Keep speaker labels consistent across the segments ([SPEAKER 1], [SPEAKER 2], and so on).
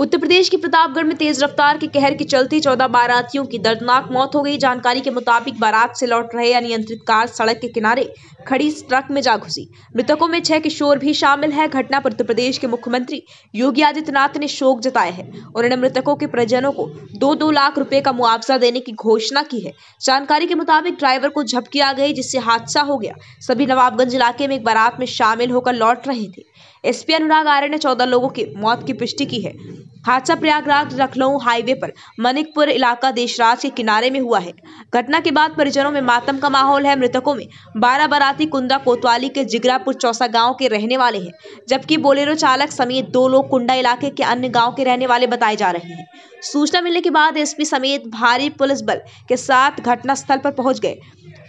[SPEAKER 1] उत्तर प्रदेश के प्रतापगढ़ में तेज रफ्तार के कहर के चलते चौदह बारातियों की दर्दनाक मौत हो गई जानकारी के मुताबिक बारात से लौट रहे अनियंत्रित कार सड़क के किनारे खड़ी ट्रक में जा घुसी मृतकों में छह किशोर भी शामिल है घटना पर उत्तर प्रदेश के मुख्यमंत्री योगी आदित्यनाथ ने शोक जताया है उन्होंने मृतकों के परिजनों को दो दो लाख रुपए का मुआवजा देने की घोषणा की है जानकारी के मुताबिक ड्राइवर को झपकी आ गई जिससे हादसा हो गया सभी नवाबगंज इलाके में एक बारात में शामिल होकर लौट रहे थे एसपी अनुराग आर्य ने चौदह लोगों की मौत की पुष्टि की है हादसा प्रयागराज लखनऊ हाईवे पर मनिकपुर इलाका देशराज के किनारे में हुआ है घटना के बाद परिजनों में मातम का माहौल है मृतकों में बारह बाराती कुंदा कोतवाली के जिगरापुर चौसा गांव के रहने वाले हैं जबकि बोलेरो चालक समेत दो लोग कुंडा इलाके के अन्य गांव के रहने वाले बताए जा रहे हैं सूचना मिलने के बाद एसपी समेत भारी पुलिस बल के साथ घटनास्थल पर पहुंच गए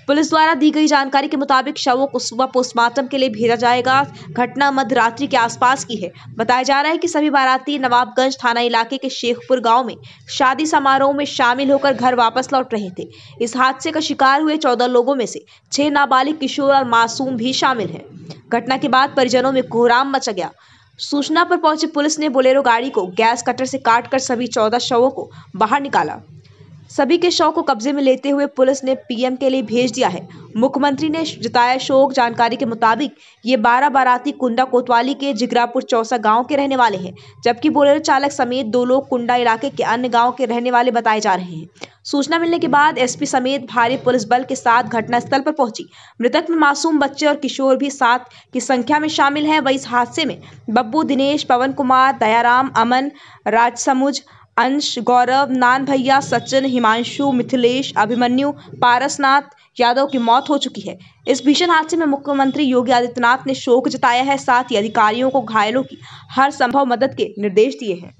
[SPEAKER 1] पुलिस द्वारा दी गई जानकारी के मुताबिक शवों को सुबह पोस्टमार्टम के लिए भेजा जाएगा घटना मध्य रात्रि के आसपास की है बताया जा रहा है कि सभी बाराती नवाबगंज थाना इलाके के शेखपुर गांव में शादी समारोह में शामिल होकर घर वापस लौट रहे थे इस हादसे का शिकार हुए चौदह लोगों में से छह नाबालिग किशोर और मासूम भी शामिल है घटना के बाद परिजनों में कोहराम मचा गया सूचना पर पहुंची पुलिस ने बोलेरो गाड़ी को गैस कटर से काट कर सभी चौदह शवों को बाहर निकाला सभी के शव को कब्जे में लेते हुए पुलिस ने पीएम के लिए भेज दिया है मुख्यमंत्री ने जताया शोक जानकारी के मुताबिक ये बारह बाराती कुंडा कोतवाली के जिगरापुर चौसा गांव के रहने वाले हैं जबकि बोलेरो चालक समेत दो लोग कुंडा इलाके के अन्य गांव के रहने वाले बताए जा रहे हैं सूचना मिलने के बाद एसपी समेत भारी पुलिस बल के साथ घटनास्थल पर पहुंची मृतक में मासूम बच्चे और किशोर भी सात की संख्या में शामिल है वही इस हादसे में बब्बू दिनेश पवन कुमार दयाराम अमन राजसमुज अंश गौरव नान भैया सचिन हिमांशु मिथिलेश अभिमन्यु पारसनाथ यादव की मौत हो चुकी है इस भीषण हादसे में मुख्यमंत्री योगी आदित्यनाथ ने शोक जताया है साथ ही अधिकारियों को घायलों की हर संभव मदद के निर्देश दिए हैं